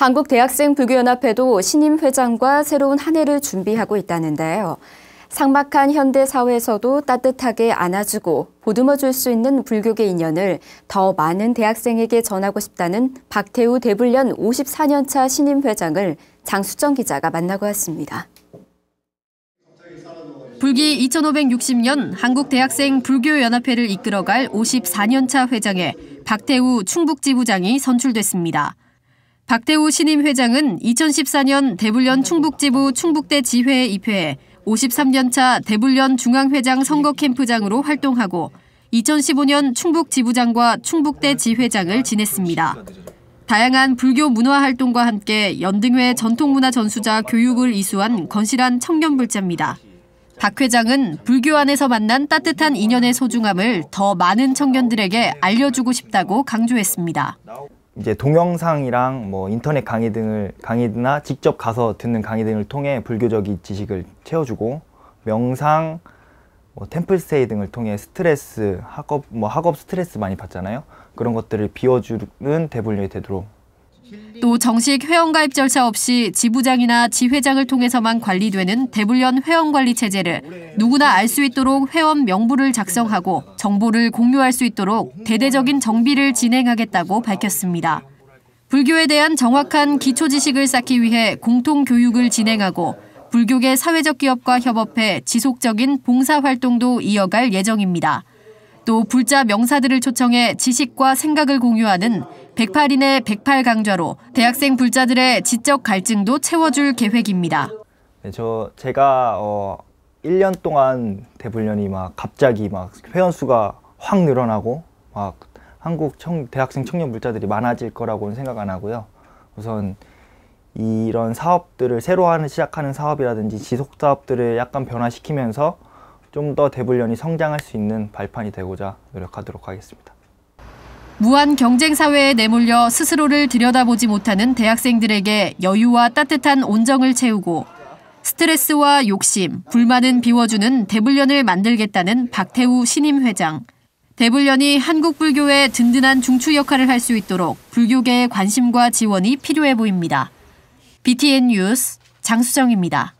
한국대학생불교연합회도 신임 회장과 새로운 한 해를 준비하고 있다는데요. 상막한 현대 사회에서도 따뜻하게 안아주고 보듬어 줄수 있는 불교계 인연을 더 많은 대학생에게 전하고 싶다는 박태우 대불련 54년차 신임 회장을 장수정 기자가 만나고 왔습니다. 불기 2560년 한국대학생 불교연합회를 이끌어갈 54년차 회장에 박태우 충북지부장이 선출됐습니다. 박태우 신임 회장은 2014년 대불련 충북지부 충북대 지회에 입회해 53년차 대불련 중앙회장 선거 캠프장으로 활동하고 2015년 충북지부장과 충북대 지회장을 지냈습니다. 다양한 불교 문화 활동과 함께 연등회 전통문화 전수자 교육을 이수한 건실한 청년불자입니다. 박 회장은 불교 안에서 만난 따뜻한 인연의 소중함을 더 많은 청년들에게 알려주고 싶다고 강조했습니다. 이제 동영상이랑 뭐 인터넷 강의 등을 강의나 직접 가서 듣는 강의 등을 통해 불교적인 지식을 채워주고 명상, 뭐 템플스테이 등을 통해 스트레스, 학업 뭐 학업 스트레스 많이 받잖아요. 그런 것들을 비워주는 대분류의 되도록 또 정식 회원가입 절차 없이 지부장이나 지회장을 통해서만 관리되는 대불련 회원관리 체제를 누구나 알 수 있도록 회원 명부를 작성하고 정보를 공유할 수 있도록 대대적인 정비를 진행하겠다고 밝혔습니다. 불교에 대한 정확한 기초 지식을 쌓기 위해 공통 교육을 진행하고 불교계 사회적 기업과 협업해 지속적인 봉사 활동도 이어갈 예정입니다. 또 불자 명사들을 초청해 지식과 생각을 공유하는 108인의 108강좌로 대학생 불자들의 지적 갈증도 채워줄 계획입니다. 네, 저 제가 어 1년 동안 대불련이 막 갑자기 막 회원 수가 확 늘어나고 막 한국 청, 대학생 청년 불자들이 많아질 거라고는 생각 안 하고요. 우선 이런 사업들을 새로 하는 시작하는 사업이라든지 지속 사업들을 약간 변화시키면서 좀더 대불련이 성장할 수 있는 발판이 되고자 노력하도록 하겠습니다. 무한 경쟁 사회에 내몰려 스스로를 들여다보지 못하는 대학생들에게 여유와 따뜻한 온정을 채우고 스트레스와 욕심, 불만은 비워주는 대불련을 만들겠다는 박태우 신임 회장. 대불련이 한국불교의 든든한 중추 역할을 할 수 있도록 불교계의 관심과 지원이 필요해 보입니다. BTN 뉴스 장수정입니다.